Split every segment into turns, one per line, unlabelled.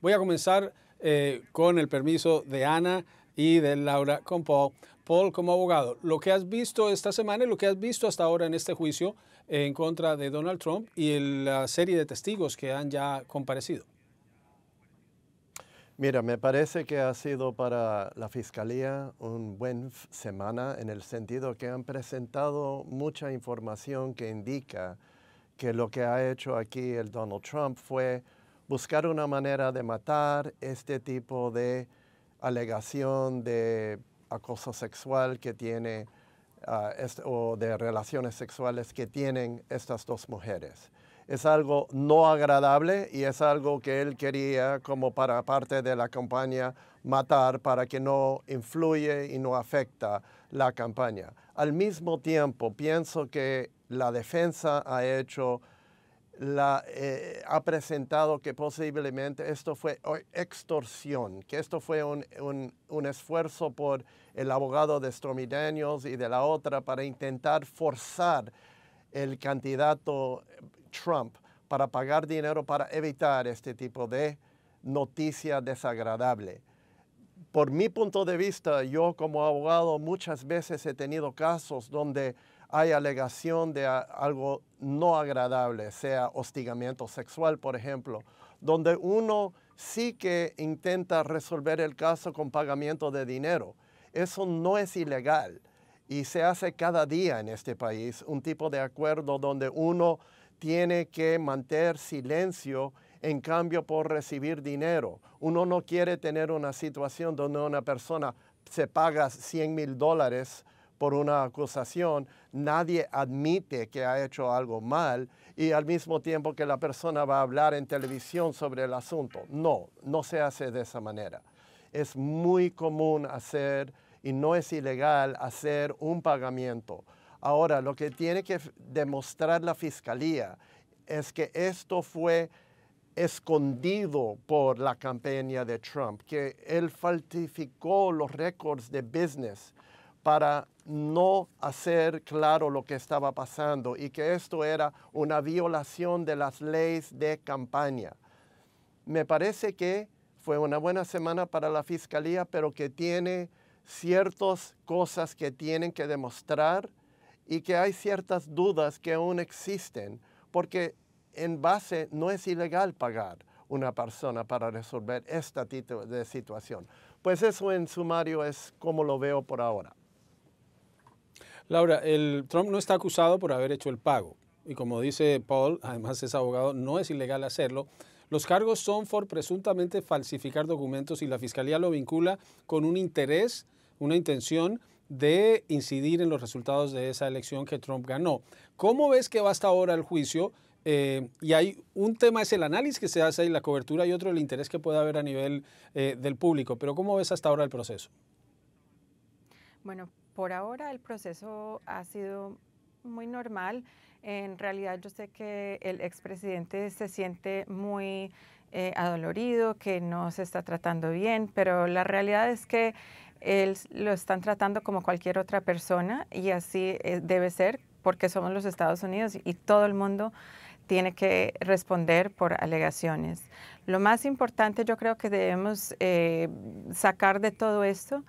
Voy a comenzar eh, con el permiso de Ana y de Laura con Paul. Paul, como abogado, lo que has visto esta semana y lo que has visto hasta ahora en este juicio en contra de Donald Trump y la serie de testigos que han ya comparecido.
Mira, me parece que ha sido para la Fiscalía un buen semana en el sentido que han presentado mucha información que indica que lo que ha hecho aquí el Donald Trump fue buscar una manera de matar este tipo de alegación de acoso sexual que tiene ah, o de relaciones sexuales que tienen estas dos mujeres. Es algo no agradable y es algo que él quería como para parte de la campaña matar para que no influye y no afecta la campaña. Al mismo tiempo, pienso que la defensa ha hecho la, eh, ha presentado que posiblemente esto fue extorsión, que esto fue un, esfuerzo por el abogado de Stormy Daniels y de la otra para intentar forzar el candidato eh, Trump para pagar dinero para evitar este tipo de noticia desagradable. Por mi punto de vista, yo como abogado muchas veces he tenido casos donde hay alegación de algo no agradable, sea hostigamiento sexual, por ejemplo, donde uno sí que intenta resolver el caso con pagamiento de dinero. Eso no es ilegal y se hace cada día en este país un tipo de acuerdo donde uno tiene que mantener silencio en cambio por recibir dinero. Uno no quiere tener una situación donde una persona se paga 100 mil dólares por una acusación, nadie admite que ha hecho algo mal y al mismo tiempo que la persona va a hablar en televisión sobre el asunto. No, no se hace de esa manera. Es muy común hacer y no es ilegal hacer un pagamiento. Ahora, lo que tiene que demostrar la fiscalía es que esto fue escondido por la campaña de Trump, que él falsificó los récords de business para no hacer claro lo que estaba pasando y que esto era una violación de las leyes de campaña. Me parece que fue una buena semana para la Fiscalía, pero que tiene ciertas cosas que tienen que demostrar y que hay ciertas dudas que aún existen, porque en base no es ilegal pagar una persona para resolver esta situación. Pues eso en sumario es como lo veo por ahora. Laura, el Trump no está acusado por haber hecho el pago. Y
como dice Paul, además es abogado, no es ilegal hacerlo. Los cargos son por presuntamente falsificar documentos y la fiscalía lo vincula con un interés, una intención de incidir en los resultados de esa elección que Trump ganó. ¿Cómo ves que va hasta ahora el juicio? Eh, y hay un tema es el análisis que se hace y la cobertura y otro el interés que puede haber a nivel eh, del público. Pero ¿cómo ves hasta ahora el proceso?
Bueno, por ahora el proceso ha sido muy normal. En realidad yo sé que el expresidente se siente muy eh, adolorido, que no se está tratando bien, pero la realidad es que él lo están tratando como cualquier otra persona y así eh, debe ser porque somos los Estados Unidos y todo el mundo tiene que responder por alegaciones. Lo más importante yo creo que debemos eh, sacar de todo esto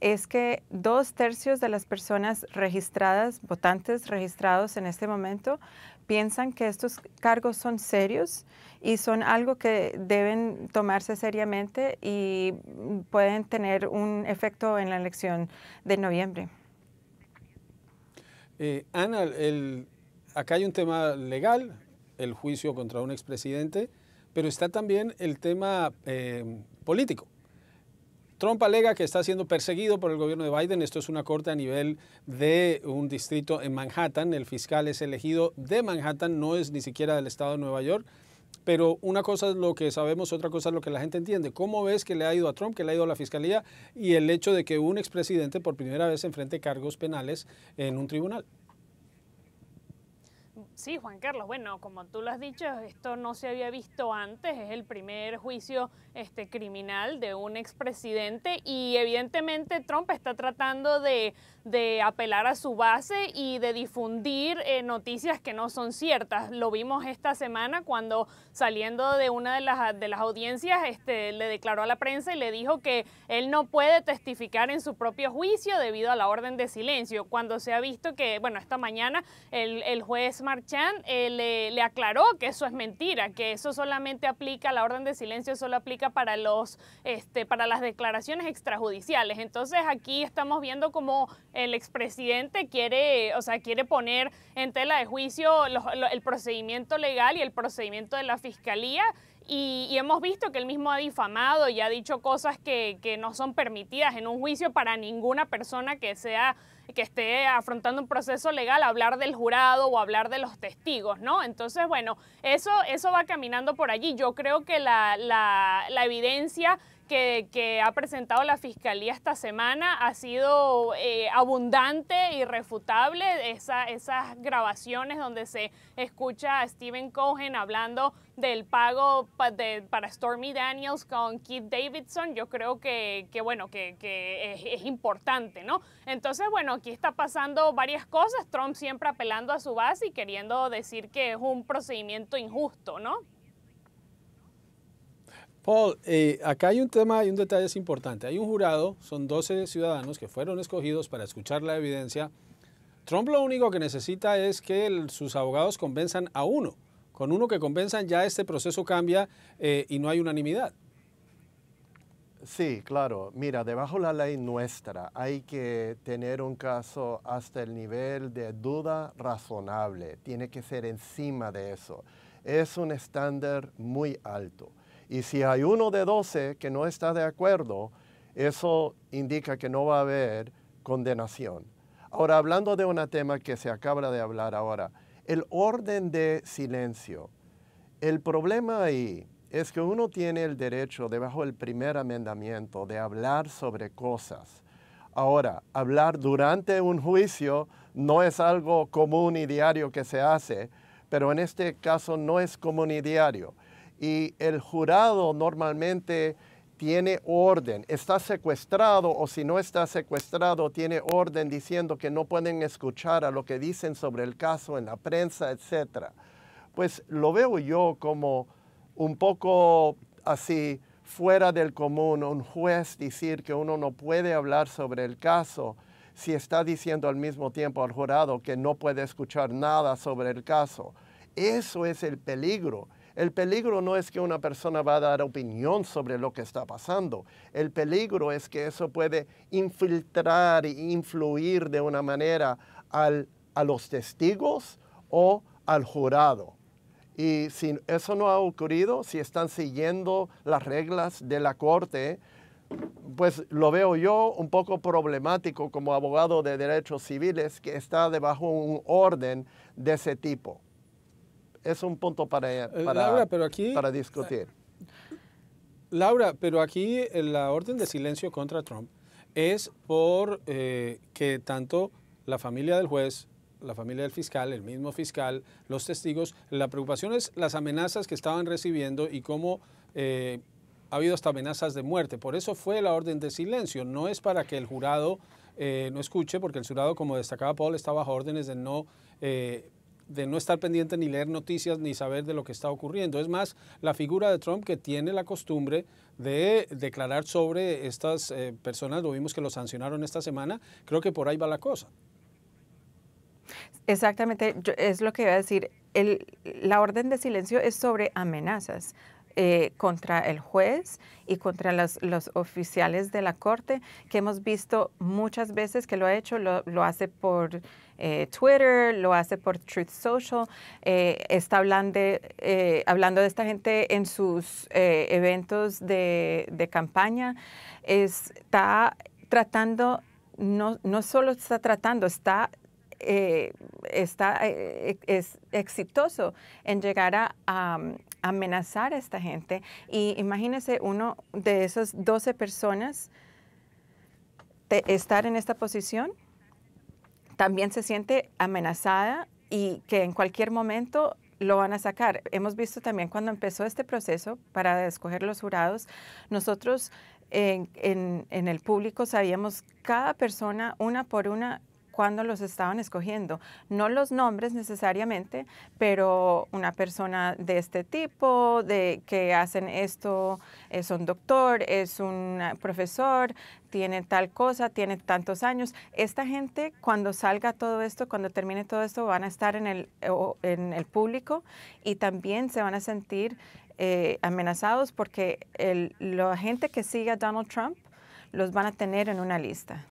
es que dos tercios de las personas registradas, votantes registrados en este momento, piensan que estos cargos son serios y son algo que deben tomarse seriamente y pueden tener un efecto en la elección de noviembre.
Eh, Ana, acá hay un tema legal, el juicio contra un expresidente, pero está también el tema eh, político. Trump alega que está siendo perseguido por el gobierno de Biden. Esto es una corte a nivel de un distrito en Manhattan. El fiscal es elegido de Manhattan, no es ni siquiera del estado de Nueva York. Pero una cosa es lo que sabemos, otra cosa es lo que la gente entiende. ¿Cómo ves que le ha ido a Trump, que le ha ido a la fiscalía y el hecho de que un expresidente por primera vez enfrente cargos penales en un tribunal?
Sí, Juan Carlos, bueno, como tú lo has dicho, esto no se había visto antes, es el primer juicio este, criminal de un expresidente y evidentemente Trump está tratando de de apelar a su base y de difundir eh, noticias que no son ciertas. Lo vimos esta semana cuando saliendo de una de las, de las audiencias este, le declaró a la prensa y le dijo que él no puede testificar en su propio juicio debido a la orden de silencio, cuando se ha visto que, bueno, esta mañana el, el juez Marchand eh, le, aclaró que eso es mentira, que eso solamente aplica, la orden de silencio solo aplica para, los, este, para las declaraciones extrajudiciales. Entonces aquí estamos viendo como el expresidente quiere, o sea, quiere poner en tela de juicio el procedimiento legal y el procedimiento de la fiscalía. Y, hemos visto que él mismo ha difamado y ha dicho cosas que, no son permitidas en un juicio para ninguna persona que sea que esté afrontando un proceso legal hablar del jurado o hablar de los testigos, ¿no? Entonces, bueno, eso, eso va caminando por allí. Yo creo que la evidencia que, ha presentado la Fiscalía esta semana ha sido eh, abundante, irrefutable. esas grabaciones donde se escucha a Stephen Cohen hablando del pago para Stormy Daniels con Keith Davidson, yo creo que, bueno, que, es, es, importante, ¿no? Entonces, bueno, aquí está pasando varias cosas. Trump siempre apelando a su base y queriendo decir que es un procedimiento injusto, ¿no?
Paul, eh, acá hay un tema y un detalle es importante. Hay un jurado, son 12 ciudadanos que fueron escogidos para escuchar la evidencia. Trump lo único que necesita es que sus abogados convenzan a uno. Con uno que convenzan ya este proceso cambia eh, y no hay unanimidad.
Sí, claro. Mira, debajo de la ley nuestra hay que tener un caso hasta el nivel de duda razonable. Tiene que ser encima de eso. Es un estándar muy alto. Y si hay uno de doce que no está de acuerdo, eso indica que no va a haber condenación. Ahora, hablando de un tema que se acaba de hablar ahora, el orden de silencio. El problema ahí es que uno tiene el derecho, debajo del primer amendamiento, de hablar sobre cosas. Ahora, hablar durante un juicio no es algo común y diario que se hace, pero en este caso no es común y diario y el jurado normalmente tiene orden, está secuestrado o si no está secuestrado, tiene orden diciendo que no pueden escuchar a lo que dicen sobre el caso en la prensa, etc. Pues lo veo yo como un poco así fuera del común, un juez decir que uno no puede hablar sobre el caso si está diciendo al mismo tiempo al jurado que no puede escuchar nada sobre el caso. Eso es el peligro el peligro no es que una persona va a dar opinión sobre lo que está pasando. El peligro es que eso puede infiltrar e influir de una manera a los testigos o al jurado. Y si eso no ha ocurrido, si están siguiendo las reglas de la corte, pues lo veo yo un poco problemático como abogado de derechos civiles que está debajo un orden de ese tipo es un punto para, discutir. Eh,
Laura, pero aquí eh, eh, la orden de silencio contra Trump es por que tanto la familia del juez, la familia del fiscal, el mismo fiscal, los testigos, la preocupación es las amenazas que estaban recibiendo y cómo ha habido hasta amenazas de muerte. Por eso fue la orden de silencio, no es para que el jurado no escuche, porque el jurado, como destacaba Paul, está bajo órdenes de no de no estar pendiente ni leer noticias ni saber de lo que está ocurriendo. Es más, la figura de Trump que tiene la costumbre de declarar sobre estas eh, personas, lo vimos que lo sancionaron esta semana, creo que por ahí va la cosa.
Exactamente, es lo que iba a decir. El, la orden de silencio es sobre amenazas, eh, contra el juez y contra los, los, oficiales de la corte, que hemos visto muchas veces que lo ha hecho, lo, hace por eh, Twitter, lo hace por Truth Social, eh, está hablando, hablando de esta gente en sus eventos de, de campaña, está tratando, no, no solo está tratando, está está es exitoso en llegar a, amenazar a esta gente. Y imagínese uno de esas 12 personas estar en esta posición, también se siente amenazada y que en cualquier momento lo van a sacar. Hemos visto también cuando empezó este proceso para escoger los jurados, nosotros en, el público sabíamos cada persona una por una cuando los estaban escogiendo. No los nombres necesariamente, pero una persona de este tipo, de que hacen esto, es eh, un doctor, es un eh, profesor, tiene tal cosa, tiene tantos años. Esta gente, cuando salga todo esto, cuando termine todo esto, van a estar en el, en el público y también se van a sentir eh, amenazados porque el, la gente que siga a Donald Trump los van a tener en una lista.